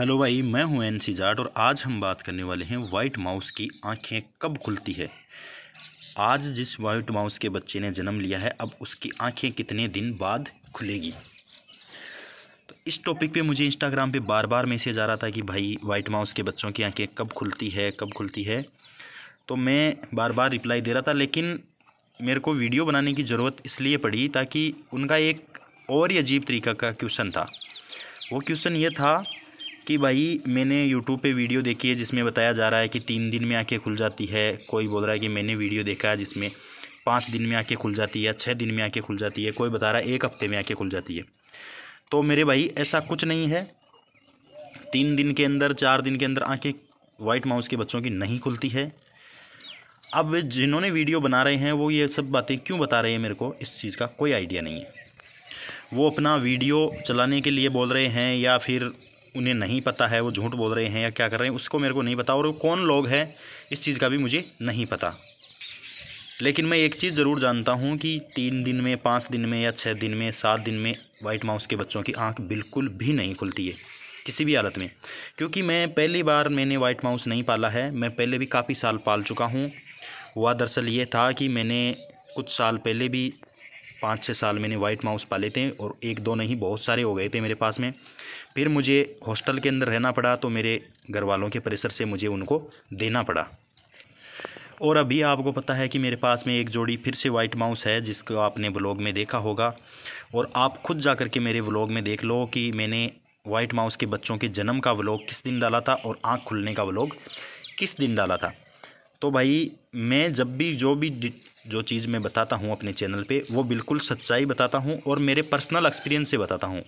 hello भाई मैं हूं एन सी जाट और आज हम बात करने वाले हैं वाइट माउस की आंखें कब खुलती है आज जिस वाइट माउस के बच्चे ने जन्म लिया है अब उसकी आंखें कितने दिन बाद खुलेगी तो इस टॉपिक पे मुझे इंस्टाग्राम पे बार बार मैसेज आ रहा था कि भाई वाइट माउस के बच्चों की आंखें कब खुलती है कब खुलती है तो मैं बार बार रिप्लाई दे रहा था लेकिन मेरे को वीडियो बनाने की ज़रूरत इसलिए पड़ी ताकि उनका एक और ही अजीब तरीका का क्वेश्चन था वो क्वेश्चन ये था कि भाई मैंने यूट्यूब पे वीडियो देखी है जिसमें बताया जा रहा है कि तीन दिन में आंखें खुल जाती है कोई बोल रहा है कि मैंने वीडियो देखा है जिसमें पाँच दिन में आंखें खुल जाती है छः दिन में आंखें खुल जाती है कोई बता रहा है एक हफ्ते में आंखें खुल जाती है तो मेरे भाई ऐसा कुछ नहीं है तीन दिन के अंदर चार दिन के अंदर आँखें वाइट माउस के बच्चों की नहीं खुलती है अब जिन्होंने वीडियो बना रहे हैं वो ये सब बातें क्यों बता रहे हैं मेरे को इस चीज़ का कोई आइडिया नहीं है वो अपना वीडियो चलाने के लिए बोल रहे हैं या फिर उन्हें नहीं पता है वो झूठ बोल रहे हैं या क्या कर रहे हैं उसको मेरे को नहीं पता और वो कौन लोग हैं इस चीज़ का भी मुझे नहीं पता लेकिन मैं एक चीज़ ज़रूर जानता हूँ कि तीन दिन में पाँच दिन में या छः दिन में सात दिन में वाइट माउस के बच्चों की आँख बिल्कुल भी नहीं खुलती है किसी भी हालत में क्योंकि मैं पहली बार मैंने वाइट माउस नहीं पाला है मैं पहले भी काफ़ी साल पाल चुका हूँ हुआ दरअसल ये था कि मैंने कुछ साल पहले भी पाँच छः साल मैंने वाइट माउस पाले थे और एक दो नहीं बहुत सारे हो गए थे मेरे पास में फिर मुझे हॉस्टल के अंदर रहना पड़ा तो मेरे घर वालों के प्रेशर से मुझे उनको देना पड़ा और अभी आपको पता है कि मेरे पास में एक जोड़ी फिर से वाइट माउस है जिसको आपने व्लॉग में देखा होगा और आप खुद जा कर के मेरे व्लॉग में देख लो कि मैंने वाइट माउस के बच्चों के जन्म का व्लॉग किस दिन डाला था और आँख खुलने का व्लॉग किस दिन डाला था तो भाई मैं जब भी जो भी जो चीज़ मैं बताता हूँ अपने चैनल पे वो बिल्कुल सच्चाई बताता हूँ और मेरे पर्सनल एक्सपीरियंस से बताता हूँ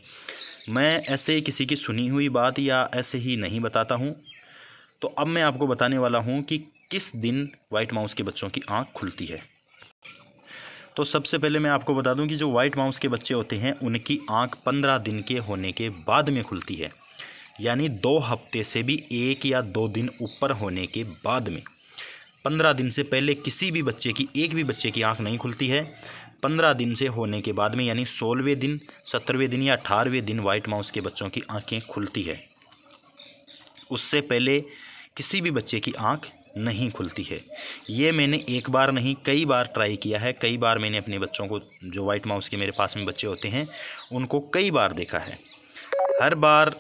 मैं ऐसे किसी की सुनी हुई बात या ऐसे ही नहीं बताता हूँ तो अब मैं आपको बताने वाला हूँ कि किस दिन वाइट माउस के बच्चों की आँख खुलती है तो सबसे पहले मैं आपको बता दूं कि जो वाइट माउस के बच्चे होते हैं उनकी आँख पंद्रह दिन के होने के बाद में खुलती है यानी दो हफ्ते से भी एक या दो दिन ऊपर होने के बाद में पंद्रह दिन से पहले किसी भी बच्चे की एक भी बच्चे की आंख नहीं खुलती है पंद्रह दिन से होने के बाद में यानी सोलहवें दिन सत्रहवें दिन या अठारहवें दिन वाइट माउस के बच्चों की आंखें खुलती है उससे पहले किसी भी बच्चे की आंख नहीं खुलती है ये मैंने एक बार नहीं कई बार ट्राई किया है कई बार मैंने अपने बच्चों को जो वाइट माउस के मेरे पास में बच्चे होते हैं उनको कई बार देखा है हर बार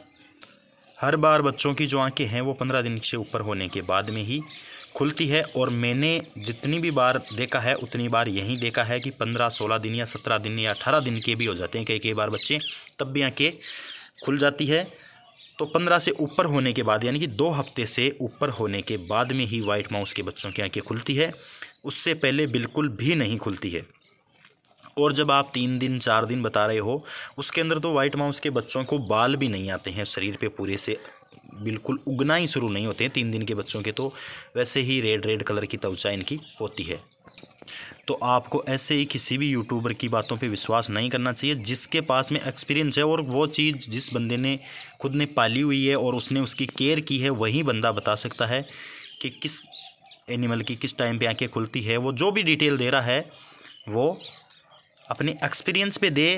हर बार बच्चों की जो आंखें हैं वो पंद्रह दिन से ऊपर होने के बाद में ही खुलती है और मैंने जितनी भी बार देखा है उतनी बार यही देखा है कि पंद्रह सोलह दिन या सत्रह दिन या अठारह दिन के भी हो जाते हैं कई कई बार बच्चे तब भी आँखें खुल जाती है तो पंद्रह से ऊपर होने के बाद यानी कि दो हफ्ते से ऊपर होने के बाद में ही वाइट माउस के बच्चों की आँखें खुलती है उससे पहले बिल्कुल भी नहीं खुलती है और जब आप तीन दिन चार दिन बता रहे हो उसके अंदर तो वाइट माउस के बच्चों को बाल भी नहीं आते हैं शरीर पे पूरे से बिल्कुल उगना ही शुरू नहीं होते हैं तीन दिन के बच्चों के तो वैसे ही रेड रेड कलर की त्वचा इनकी होती है तो आपको ऐसे ही किसी भी यूट्यूबर की बातों पे विश्वास नहीं करना चाहिए जिसके पास में एक्सपीरियंस है और वो चीज़ जिस बंदे ने खुद ने पाली हुई है और उसने उसकी केयर की है वही बंदा बता सकता है कि किस एनिमल की किस टाइम पे आंखें खुलती है वो जो भी डिटेल दे रहा है वो अपने एक्सपीरियंस पे दे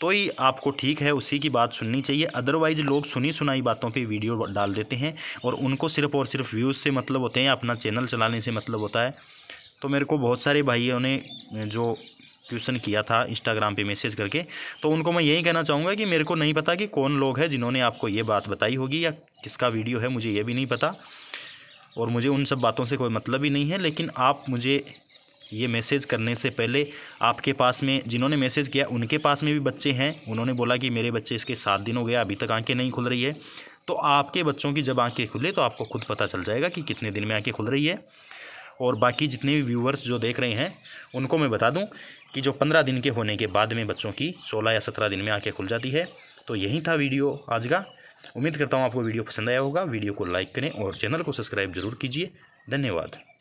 तो ही आपको ठीक है उसी की बात सुननी चाहिए अदरवाइज लोग सुनी सुनाई बातों पे वीडियो डाल देते हैं और उनको सिर्फ और सिर्फ व्यूज़ से मतलब होते हैं अपना चैनल चलाने से मतलब होता है तो मेरे को बहुत सारे भाइयों ने जो क्वेश्चन किया था इंस्टाग्राम पे मैसेज करके तो उनको मैं यही कहना चाहूँगा कि मेरे को नहीं पता कि कौन लोग हैं जिन्होंने आपको ये बात बताई होगी या किसका वीडियो है मुझे ये भी नहीं पता और मुझे उन सब बातों से कोई मतलब ही नहीं है लेकिन आप मुझे ये मैसेज करने से पहले आपके पास में जिन्होंने मैसेज किया उनके पास में भी बच्चे हैं उन्होंने बोला कि मेरे बच्चे इसके सात दिन हो गया अभी तक आंखें नहीं खुल रही है तो आपके बच्चों की जब आंखें खुले तो आपको खुद पता चल जाएगा कि कितने दिन में आंखें खुल रही है और बाकी जितने भी व्यूवर्स जो देख रहे हैं उनको मैं बता दूँ कि जो पंद्रह दिन के होने के बाद में बच्चों की सोलह या सत्रह दिन में आँखें खुल जाती है तो यही था वीडियो आज का उम्मीद करता हूँ आपको वीडियो पसंद आया होगा वीडियो को लाइक करें और चैनल को सब्सक्राइब जरूर कीजिए धन्यवाद